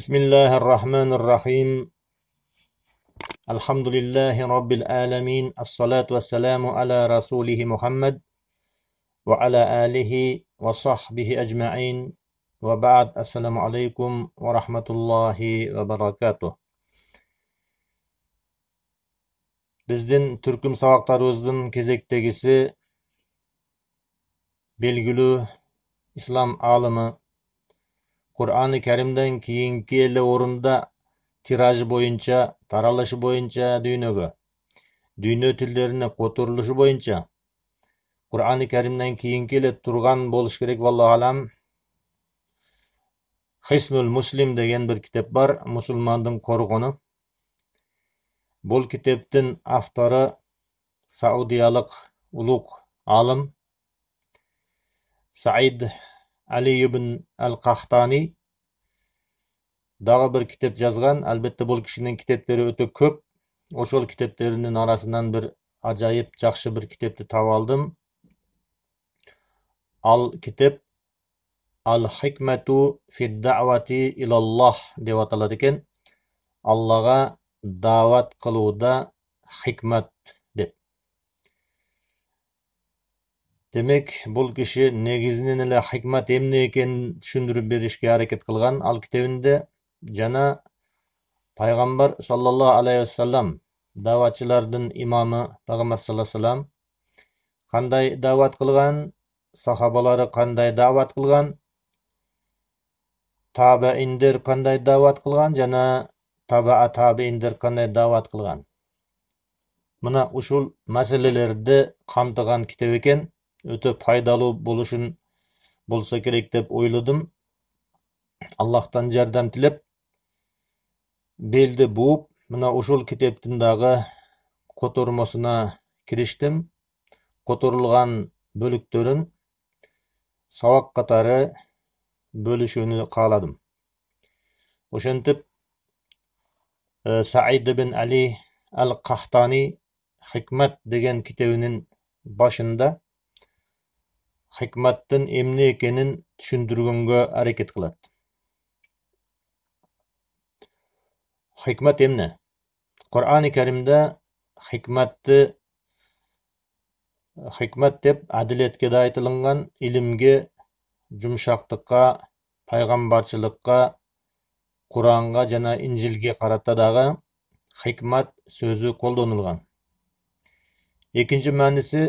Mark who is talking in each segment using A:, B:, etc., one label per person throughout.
A: بسم الله الرحمن الرحيم الحمد لله رب العالمين الصلاة والسلام على رسوله محمد وعلى آله وصحبه أجمعين وبعد السلام عليكم ورحمة الله وبركاته تركم سواق türküm كزيك تجسي بلغلو إسلام عالمه құран Кәрімден кейінгі елі орында тиражы бойынша, таралышы бойынша дүйнөгө. Дүйнө тілдеріне қотырылышы бойынша. құран Кәрімден кейінгі тұрған болыш керек валла алам. Хисмул Муслим деген бір китеп бар, мұсылмандың қорғыны. Бұл кітептің авторы саудиялық ұлық алым Саид Али ибн Әл-Қахтани дагы бир китеп жазган албетте бул кишинин китептери өтө көп ошол китептеринин арасынан бир ажайып жакшы бир китепти таап алдым ал китеп ал хикмату фиддавати илаллах деп аталат экен аллага даават кылууда хикмат деп демек бул киши негизинен эле хикмат эмне экенин түшүндүрүп беришке аракет кылган ал китебинде жана пайғамбар саллаллаху алейхи вассалам даватчылардын имамы пайгамбар саллаллаху алейхи вассалам кандай даават кылган сахабалары кандай даават кылган табииндер кандай даават кылган жана табаа табииндер кандай даават кылган мына ушул маселелерди қамтыған китеп екен өтө пайдалуу болушун болсо керек деп ойлодум аллахтан жардам тилеп Белді бууп мына ушул китептин дагы котормосуна кириштим которулган бөлүктөрүн сабак катары бөлүшүүнү кааладым ошентип э, саид ибн али ал кахтани хикмат деген китебинин башында хикматтын эмне экенин түшүндүргөнгө аракет кылат Хикмат emne qur'oni karimda hikmatni hikmat деп adiliyatga да айтылынган ilmga жұмшақтыққа пайғамбарчылыққа, құранға жана инжилге қаратта дагы хикмат сөзі қолданылған екінші мәнісі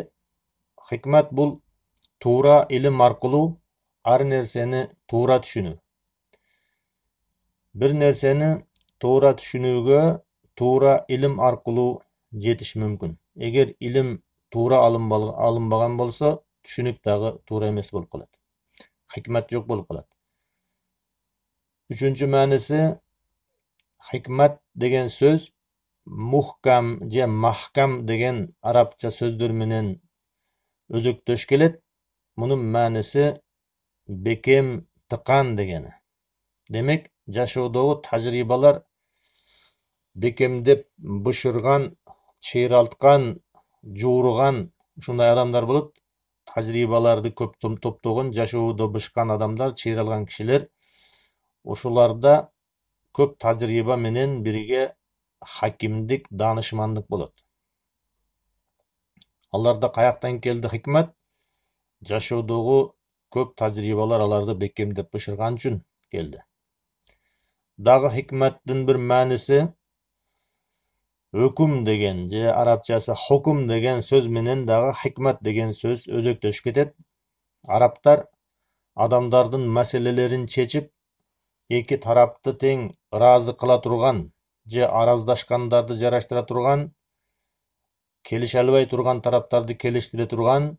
A: хикмат бұл тура ілім арқылы ар нәрсені тура түшіну бір нәрсені туура түшүнүүгө туура илим аркылуу жетиш мүмкүн. Эгер илим туура алынбаган болсо, түшүнүк дагы туура эмес болуп калат. Хикмат жок болуп калат. Үчүнчү мааниси хикмат деген сөз мухкам же махкам деген арабча сөздөр менен өзөктөш келет. Мунун мааниси бекем тыкан дегени. Демек, жашоодогу тажрыйбалар бекемдеп бұшырған, чыйралткан жуырған ушундай адамдар болот тажрыйбаларды көп топтогон жашоодо бышкан адамдар чыйралган кишилер ушуларда көп тажрыйба менен бирге хакимдик даанышмандык болот аларда каяктан келди хикмат жашоодогу көп тажрыйбалар аларды бекемдеп бышырган үчүн келди дагы хикматтын бир мааниси Өкім деген же арабчасы хукм деген сөз менен дагы хикмат деген сөз өзөктөшүп кетет арабтар адамдардын маселелерин чечип эки тарапты тең ыраазы кыла турган же араздашкандарды жараштыра турган келише албай турган тараптарды келиштире турган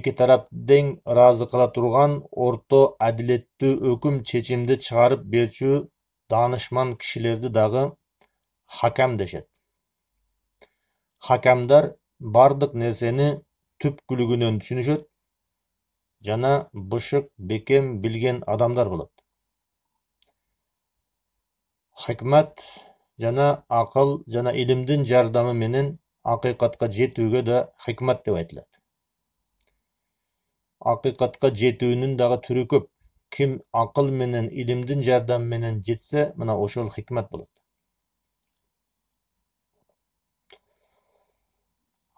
A: эки тарап тең ыраазы кыла турган орто адилеттүү өкүм чечимди чыгарып берчү даанышман кишилерди дагы хакам дешет хакамдар бардык нерсени түпкүлүгүнөн түшүнүшөт жана бышык бекем билген адамдар болот хикмат жана акыл жана илимдин жардамы менен акыйкатка жетүүгө да хикмат деп айтылат акыйкатка жетүүнүн дагы түрү көп ким акыл менен илимдин жардамы менен жетсе мына ошол хикмат болот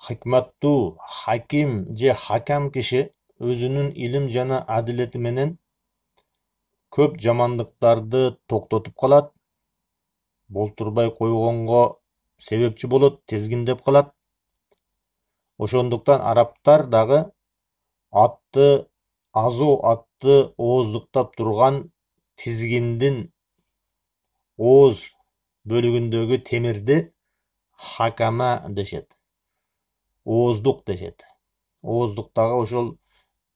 A: хикматтуу хаким, же хакам киши өзүнүн илим жана адилети менен көп жамандыктарды токтотуп калат болтурбай койгонго себепчи болот тизгиндеп калат ошондуктан арабтар дагы атты азу атты ооздуктап турган тизгиндин ооз бөлүгүндөгү темирди хакама дешет ооздук дешет ооздуктагы ошол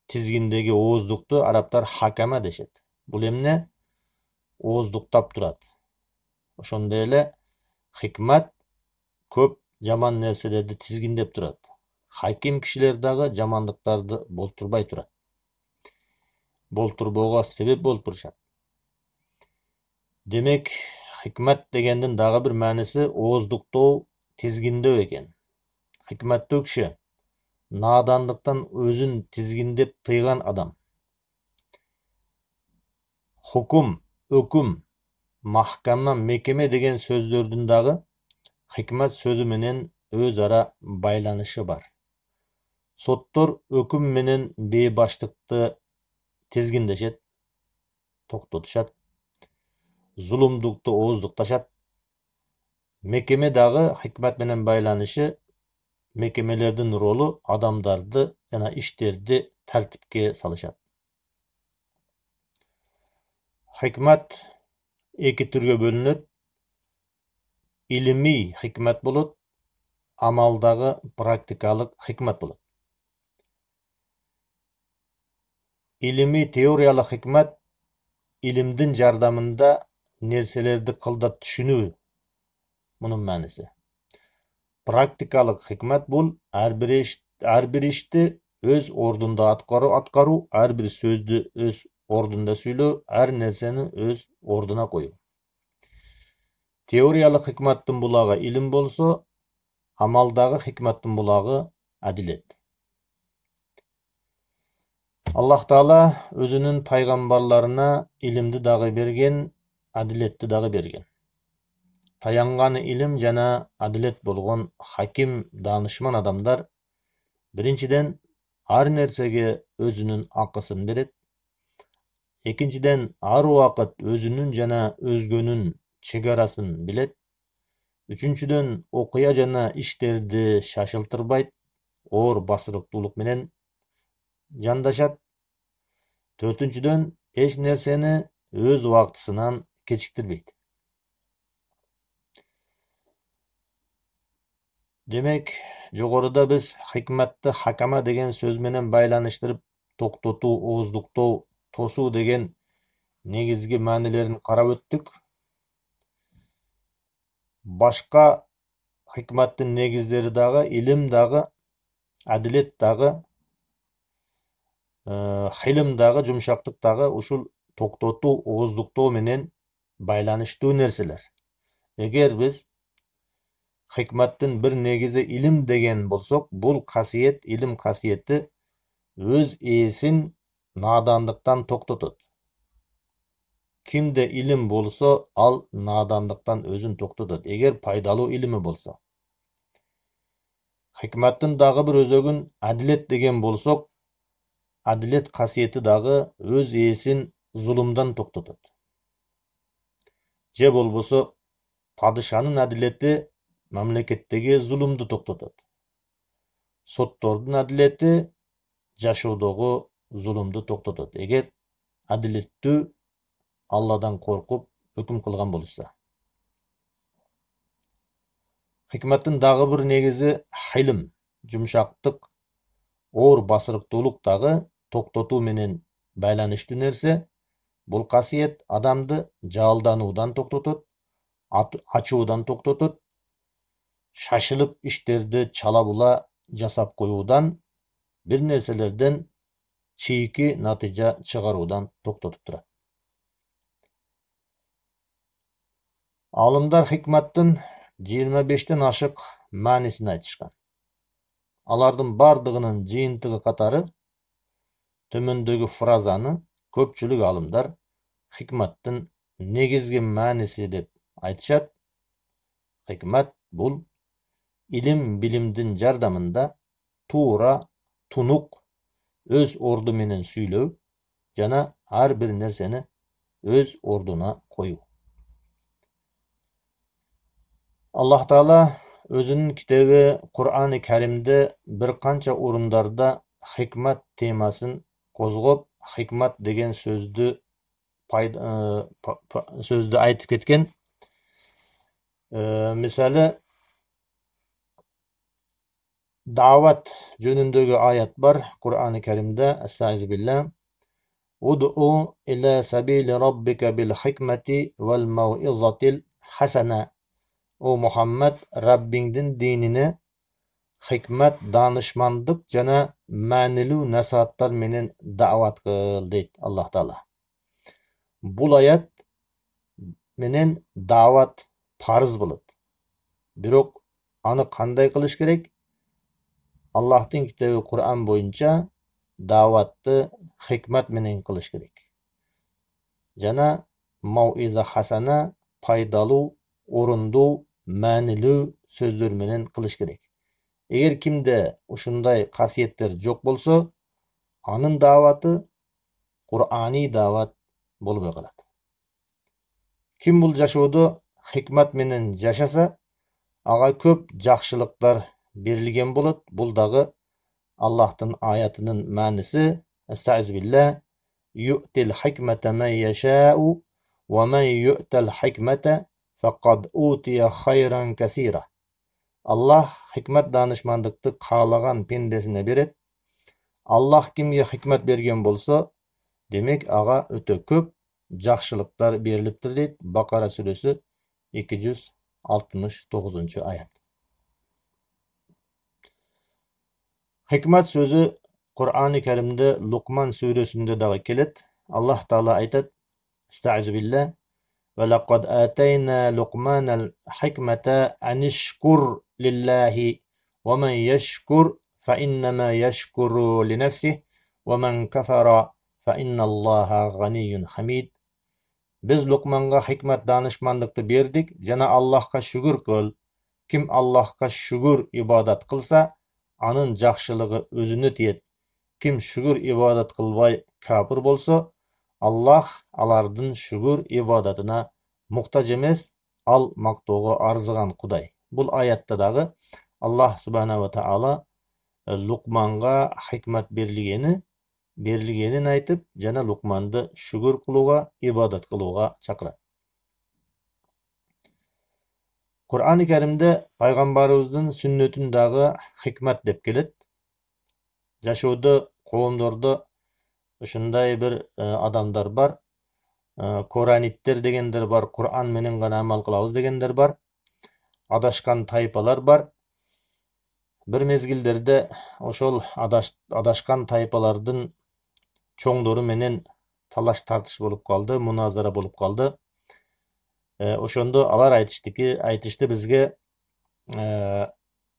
A: тизгиндеги ооздукту арабтар хакама дешет бул эмне ооздуктап турат ошондой эле хикмат көп жаман нерселерди тизгиндеп турат хаким кишилер дагы жамандыктарды болтурбай турат болтурбоого себеп болуп турушат демек хикмат дегендин дагы бир мааниси ооздуктоо тизгиндөө экен хикмәт өкші, надандықтан өзін тізгіндеп тыйған адам хукм үкім махкама мекеме деген сөздердің дағы хикмәт сөзі менен өзара байланышы бар соттор өкүм менен бейбаштыкты тизгиндешет токтотушат зулумдукту ооздукташат мекеме дағы хикмат менен байланышы мекемелердин ролу адамдарды жана иштерди тартипке салышат хикмат эки түргө бөлүнөт илимий хикмат болот амалдагы практикалык хикмат болот илимий теориялык хикмат илимдин жардамында нерселерди кылдат түшүнүү мунун мааниси практикалық хикмат бұл әрбір ишти өз орнында атқару атқару әрбір сөзді өз орнында сөйлеу әр нәрсені өз орнына қою теориялық хикматтың бұлағы илим болса амалдағы хикматтың бұлағы әділет аллах тағала өзінің пайғамбарларына илимди дағы берген әділетті дағы берген таянған ілім және әділет болған хаким данышман адамдар біріншіден ар нәрсеге өзінің ақысын береді екіншіден ар уақыт өзінің жана өзгенің шекарасын білет. үшіншіден оқия және іштерді шашылтырбайды оор басырықтуулук менен жандашат төртүнчүдөн эч нерсени өз убактысынан кечиктирбейт демек жогоруда биз хикматты хакама деген сөз менен байланыштырып токтотуу ооздуктоо тосуу деген негизги маанилерин карап өттүк башка хикматтын негиздери дагы илим дагы адилет дагы хилм дагы жумшактык дагы ушул токтотуу ооздуктоо менен байланыштуу нерселер эгер биз хикматтын бир негизи илим деген болсок бул касиет илим касиети өз ээсин надандыктан токтотот кимде илим болсо ал надандыктан өзүн токтотот эгер пайдалуу илими болсо хикматтын дагы бир өзөгүн адилет деген болсок адилет касиети дагы өз ээсин зулумдан токтотот же болбосо падышанын адилети мамлекеттеги зулумду токтотот соттордун адилети жашоодогу зулумду токтотот эгер адилеттүү алладан коркуп өкүм кылган болушса хикматтын дагы бир негизи хилм жумшактык оор басырыктуулук дагы токтотуу менен байланыштуу нерсе бул касиет адамды жаалдануудан токтотот ачуудан токтотот шашылып іштерді чала жасап коюудан бір нерселерден чийки натыйжа чыгаруудан токтотуп турат алымдар хикматтын жыйырма бештен ашык маанисин айтышкан алардын бардыгынын жыйынтыгы қатары төмөндөгү фразаны көпчүлүк алымдар хикматтын негизги мааниси деп айтышат хикмат бул илим билимдин жардамында туура тунук өз орду менен сүйлөө жана ар бир нерсени өз ордуна коюу аллах таала өзүнүн китеби кур'ани каримде бир канча урундарда хикмат темасын козгоп хикмат деген сөздү сөздү айтып кеткен мисалы дауат жөніндегі аят бар құран кәрімде әстәғизубилля илә сабили раббика бил хикмати мауизатил хасана о мұхаммад раббиңдің динине хикмат данышмандық және мәнілу насихаттар менен дауат қыл дейді аллах тағала бұл аят менен дауат парыз болады бирок аны қандай қылыш керек Аллахтың кітабы Құран бойынша даватты хикмат менен кылыш керек жана мауиза хасана пайдалу орынду, мәнилүү сөздөр менен кылыш керек эгер кимде ушундай касиеттер жок болсо анын дааваты Құр'ани даават болбой калат Кім бұл жашоодо хикмат менен жашаса ага көп жакшылыктар berilgan bo'lib bu dag'i allohdan oyatining ma'nisi astazbillah yu'til hikmata yasha'u va man yu'tal hikmata faqad utiya khayran kasira alloh hikmat donishmandlikni xohlagan pendasini beradi alloh kimga hikmat bergan bo'lsa demak ag'a o'ta ko'p yaxshiliklar berilibdir deydi baqara surasi ikki yuz oltmish to'qqizinchi oyat hikmat so'zi qur'oni karimda luqman surasida daga keladi alloh taolo aytadi astazubillah ولقد آتينا لقمان الحكمة أن اشكر لله ومن يشكر فإنما يشكر لنفسه ومن كفر فإن الله غني حميد biz luqmonga hikmat donishmandlikni berdik yana allohga shugur qil kim allohga shugur ibodat qilsa анын жақшылығы өзүнө тиет ким шүгүр ибадат кылбай кәпір болса, аллах алардын шүгүр ибадатына муктаж эмес ал мактоого арзыған кудай Бұл аятта дагы аллах субханала таала э, лукманга хикмат берилгени берилгенин айтып жана лукманды шүгүр кылууга ибадат кылууга чакырат құран кәрімді пайғамбарымыздың дағы хикмат деп келет. жашауды қоғамдарды ұшындай бір адамдар бар ә, дегендер бар құран менен ғана амал қылабыз дегендер бар адашқан тайпалар бар бір мезгілдерде ошол адаш, адашқан тайпалардың чоңдору менен талаш тартыш болып қалды муназара болып қалды ошондо алар айтыштыки айтышты бизге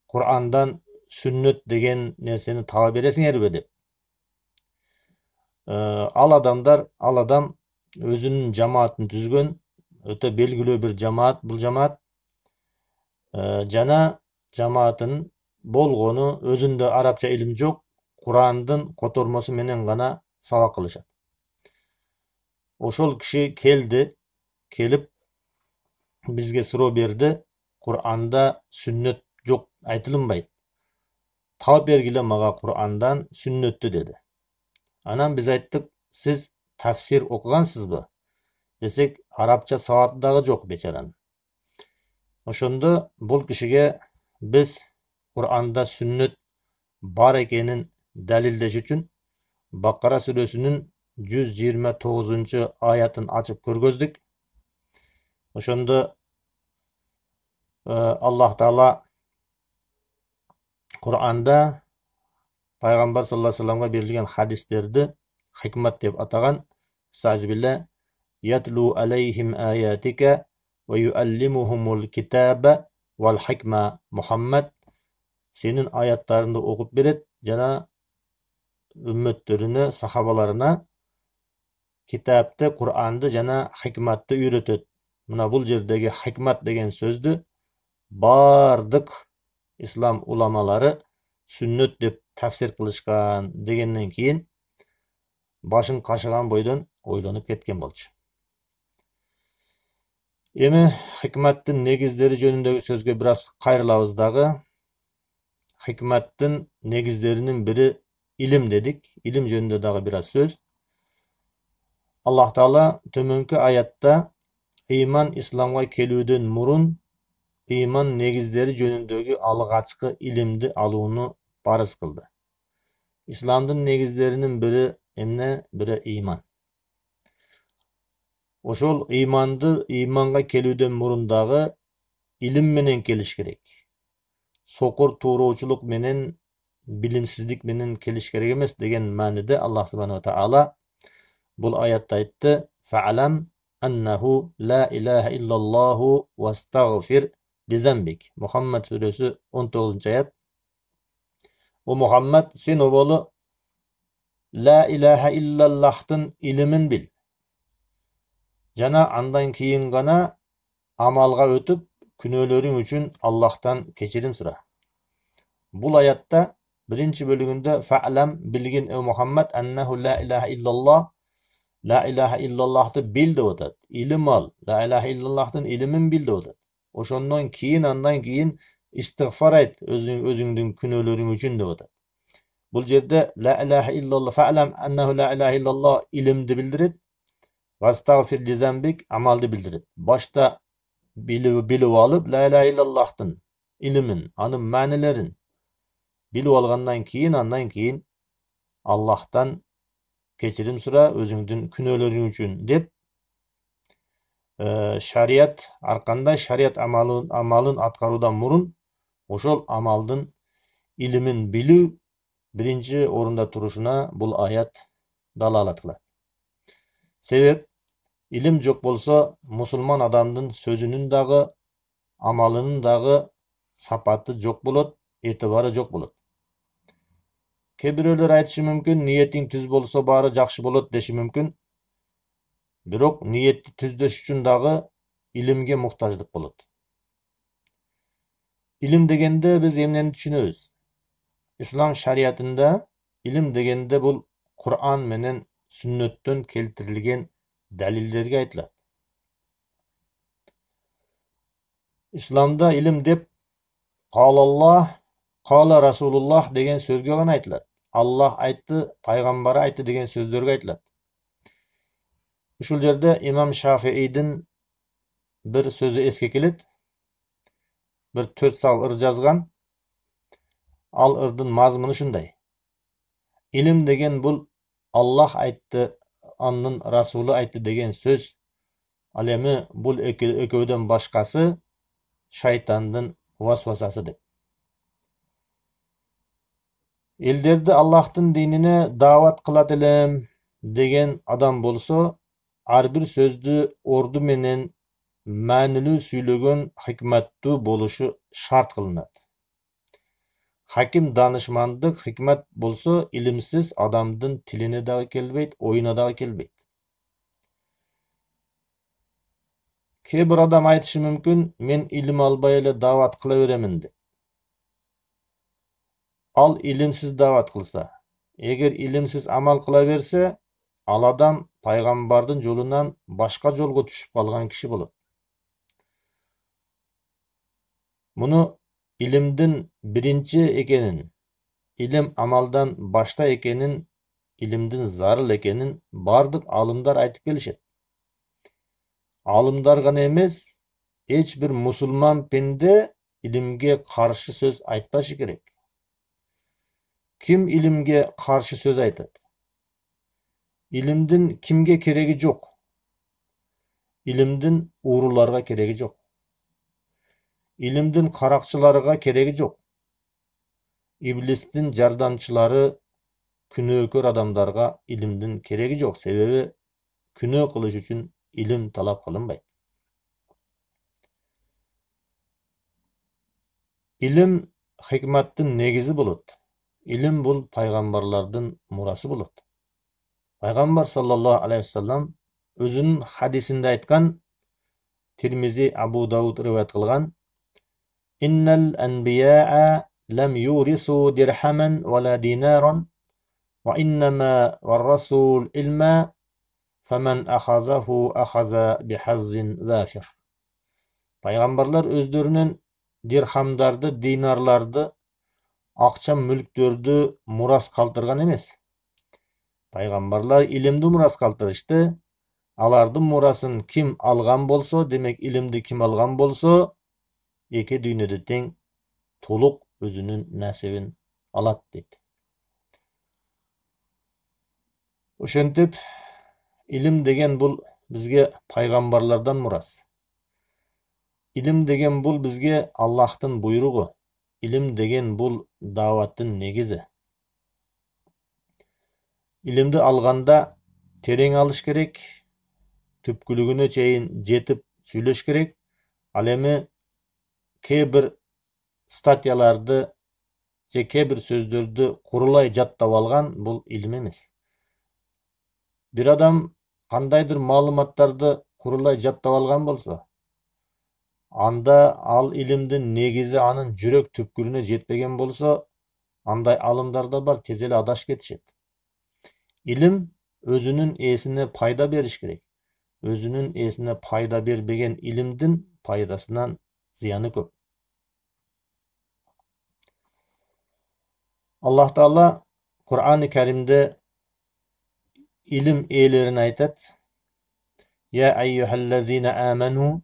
A: курандан сүннөт деген нерсени таба бересиңерби деп ал адамдар ал адам өзүнүн жамаатын түзгөн өтө белгилүү бир жамаат бул жамаат жана жамаатын болгону өзүндө арабча илим жок курандын котормосу менен гана сабак кылышат ошол киши келди келип бизге суроо берди куранда сүннөт жок айтылынбайт тауп бергиле мага курандан сүннөттү деди анан биз айттык сиз тафсир окугансызбы десек арабча сабаты дагы жок бечаранын ошондо бул кишиге биз куранда сүннөт бар экенин далилдеш үчүн бакара сүрөсүнүн жүз жыйырма тогузунчу аятын ачып көргөздүк ошондо аллах таала куранда пайгамбар саллаллаху алейхи вассаламга берилген хадистерди хикмат деп атаган ятлу алейхим аятика ва юаллимухумул китаба вал хикма мухаммад сенин аяттарыңды окуп берет жана үммөттөрүнө сахабаларына китапты куранды жана хикматты үйрөтөт мына бұл жердегі хикмат деген сөзді бардық ислам уламалары сүннет деп тәфсір қылышқан дегеннен кейін башын қашыған бойдан ойланып кеткен болчу эми хикматтын негиздери жөнүндөгү сөзгө бир аз кайрылабыз дагы хикматтын негиздеринин бири илим дедик илим жөнүндө дагы бир аз сөз аллах таала төмөнкү аятта иман исламға келуден мұрын иман негіздері жөніндегі алғашқы ілімді алуыны парыз қылды исламдың негіздерінің бірі емне бірі иман ошол иманды иманға келуден мұрындағы ілім менен келіш керек соқыр тууроочулық менен билимсиздик менен келиш керек эмес деген мааниде аллах субхана тағала бұл аятта айтты фаалам аннаху ла илляха иллаллаху вастағфир бизамбик мухаммад сүресі 19 тоғызыншы аят о мухаммад сен оболы ла илаха иллаллахтың илимин бил жана андан кийин гана амалга өтүп күнөөлөрүң үчүн аллахтан кечирим сура бул аятта биринчи бөлүгүндө фаалам билгин э мухаммад аннаху ла илаха иллаллах ла илаха иллаллахты бил деп атат илим ал ла иляха иллаллахтын илимин бил деп атат ошондон кийин андан кийин истигфар айт өзүңдүн күнөөлөрүң үчүн деп атат бул жерде ла иляха иллалла фаалам аннаху ла иляха иллаллах илимди билдирет вастагфир лизамбик амалды билдирет башта билип алып ла иляха иллаллахтын илимин анын маанилерин билип алгандан кийин андан кийин аллахтан кечирим сура өзүңдүн күнөөлөрүң үчүн деп шарият ар кандай шарият амалын, амалын аткаруудан мурун ошол амалдын илимин билүү биринчи орунда турушуна бул аят далалат кылат себеп илим жок болсо мусулман адамдын сөзүнүн дагы амалынын дагы сапаты жок болот этибары жок болот кээ айтышы мүмкүн ниетиң түз болсо баары жакшы болот деши мүмкүн бирок ниетти түздөш үчүн дагы илимге муктаждык болот илим дегенде биз эмнени түшүнөбүз ислам шариятында илим дегенде бул куран менен сүннөттөн келтирилген далилдерге айтылат исламда илим деп каалаллах қала расулуллах деген сөзге ғана айтылады аллах айтты пайгамбар айтты деген сөздерге айтылады ушул жерде имам шафиидин бір сөзі еске келет бір төрт сал ыр жазған ал ырдың мазмұны шындай илім деген бұл аллах айтты анын расулы айтты деген сөз ал эми бұл экөөдөн башқасы шайтандың васвасасы деп Елдерді аллахтың дініне «дават кылат элем деген адам болсо ар сөзді орды менен мәнілі сүйлөгөн хикматтуу болушу шарт кылынат хаким данышмандық хикмат болсо илимсиз адамдың тіліне дағы келбейт ойына дағы келбейт кээ бир адам айтышы мүмкін, мен илим албай эле даават кыла беремин деп ал илимсиз дават қылса, егер илимсиз амал кыла берсе ал адам пайғамбардың жолынан башка жолго түшүп қалған киши болот муну илимдин бірінші экенин илим амалдан башта экенин илимдин зарыл экенин бардык алымдар айтып келишет алымдар гана емес, эч бир пенде илимге каршы сөз айтпашы керек Кім илімге қарсы сөз айтады? Илімдің кімге керегі жоқ? Илімдің уруларға керегі жоқ. Илімдің қарақшыларға керегі жоқ. Иблистің жардамшылары күнөөкөр адамдарға илімдің керегі жоқ. Себебі күнөө қылыш үшін илім талап қылынбайды. Илім хикматтың негізі болады. ilm bul payg'ambarlardan murasi bo'ladi payg'ambar sallallohu alayhi vasallam o'zining hadisida aytgan termiziy abu davud rivoyat qilgan innal anbiyaa lam yurisu dirhaman vala dinaron va innama varrasul ilma faman ahazahu ahaza bihazzin zafir payg'ambarlar o'zlarining dirhamlarni dinarlarni акча мүліктерді мұрас калтырган емес пайғамбарлар илимди мұрас калтырышты алардын мұрасын кім алған болса, демек ілімді кім алған болса, эки дүйнөдө тең толық өзінің нәсібін алат дейт ошентип илим деген бұл бізге пайғамбарлардан мұрас. илим деген бұл бізге аллахтын бұйрығы. Илім деген бұл дауаттың негізі илімді алғанда терең алыш керек түпкілігіне шейін жетіп сөйлеш керек ал эми кейбір статьяларды же кейбір сөздерді құрылай жаттап алған бұл илім емес бір адам қандайдыр маалыматтарды құрылай жаттап алған болса анда ал илимдин негизи анын жүрөк түпкүрүнө жетпеген болсо андай алымдар да бар тез эле адашып кетишет илим өзүнүн ээсине пайда бериш керек өзүнүн ээсине пайда бербеген илимдин пайдасынан зыяны көп аллах таала курани каримде илим ээлерине айтат я айюхаллазина аману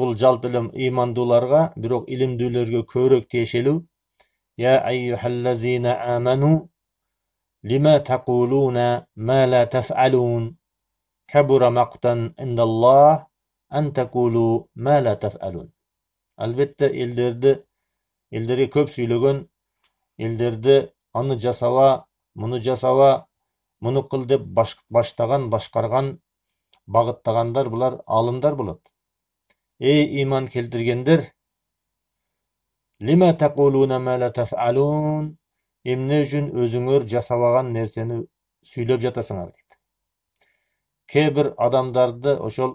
A: бұл жалпы элем имандуларға бирок илимдүүлөргө көбүрөөк тиешелүү я айюхаллазина аману лима такулуна ма ла тафалун кабура мактан индаллах ан такулу ма ла тафалун албетте элдерди элдерге көп сүйлөгөн элдерди аны жасала муну жасала муну кыл деп баштаган башкарган багыттагандар булар алымдар болот ей иман келтіргендер эмне үшін өзүңөр жасабаган нәрсені сүйлөп жатасыңар дейді кейбір адамдарды ошол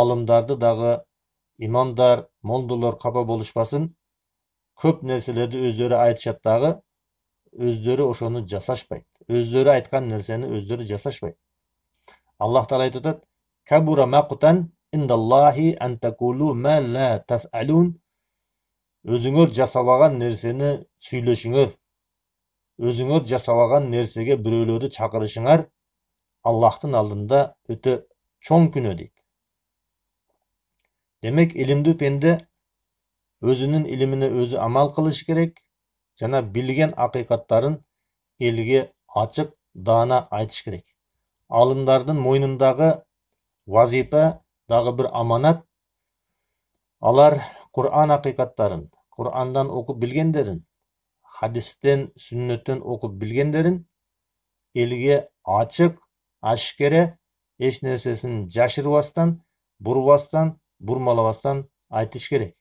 A: алымдарды дағы имамдар молдолор қапа болушпасын көп нәрселерді өздері айтышат дагы өздері ошоны жасашпайт өздері айтқан нәрсені өздері жасашпайт аллах таала айтып жатады инналлахи ан ма ла Өзіңір өзіңер жасабаған нәрсені Өзіңір өзіңер жасабаған нәрсеге біреулерді аллахтың алдында өте чоң күн дейді демек ілімді пенде өзінің іліміне өзі амал қылыш керек жана білген ақиқаттарын елге ачық дана айтыш керек алымдардың мойнындағы вазипа дагы бір аманат алар Құр'ан ақиқаттарын, Құр'андан оқып білгендерін, хадистен сүннөттөн оқып білгендерін елге ашық ашкере еш нәрсесін жашырбастан бурбастан бурмалабастан айтыш керек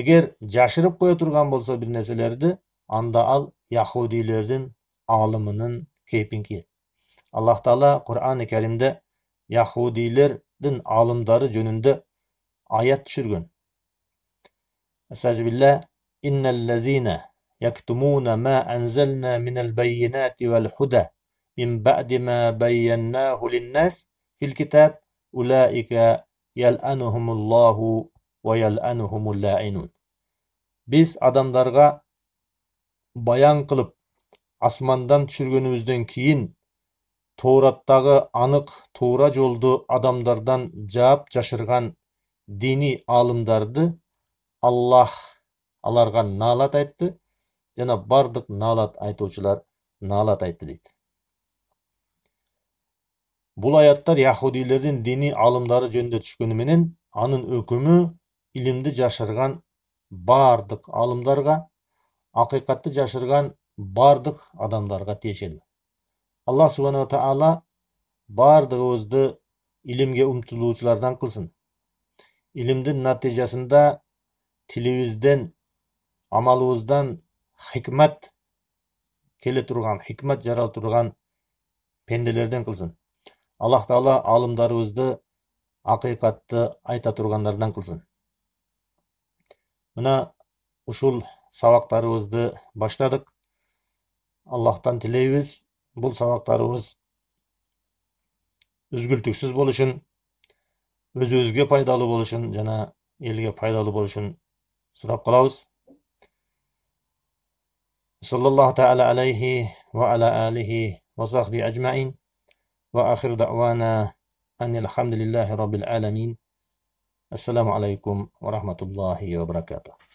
A: Егер жашырып кое тұрған болса бір нәрселерді, анда ал яхудилердің кейпін кейпинки аллах таала курани каримде яхудилер дін алымдары жөнінде аят түшірген әстәжібилля инналлазина яктумуна ма анзална минал байинати вал худа мин ба'ди ма байяннаху линнас фил китаб улаика ял'анухумуллаху ва ял'анухумул лаинун біз адамдарға баян кылып, асмандан түшіргенімізден кейін Тораттағы анық тура жолды адамдардан жаап жашырған дини алымдарды Аллах аларға налат айтты жана бардық налат айтуучулар налат айтты дейді бұл аяттар яхудилердин дини алымдары жөнүндө түшкөнү менен анын өкүмү илимди жашырган бардық алымдарға акыйкатты жашырған бардық адамдарға тиешелүү алла субханала тағала барлығымызды илимге умтылуучулардан кылсын илимдин натыйжасында тилибизден амалыбыздан хикмат келе турган хикмат жарала турган пенделерден қылсын. аллах таала аалымдарыбызды акыйкатты айта тургандардан кылсын мына ушул сабактарыбызды баштадык аллахтан тилейбиз бұл сабақтарыңыз үзгілтіксіз болу үшін өз өзге пайдалы болу үшін жана елге пайдалы болу үшін сұрап қалабыз صلى الله تعالى عليه وعلى آله وصحبه أجمعين وآخر دعوانا أن الحمد لله رب العالمين السلام عليكم ورحمة الله وبركاته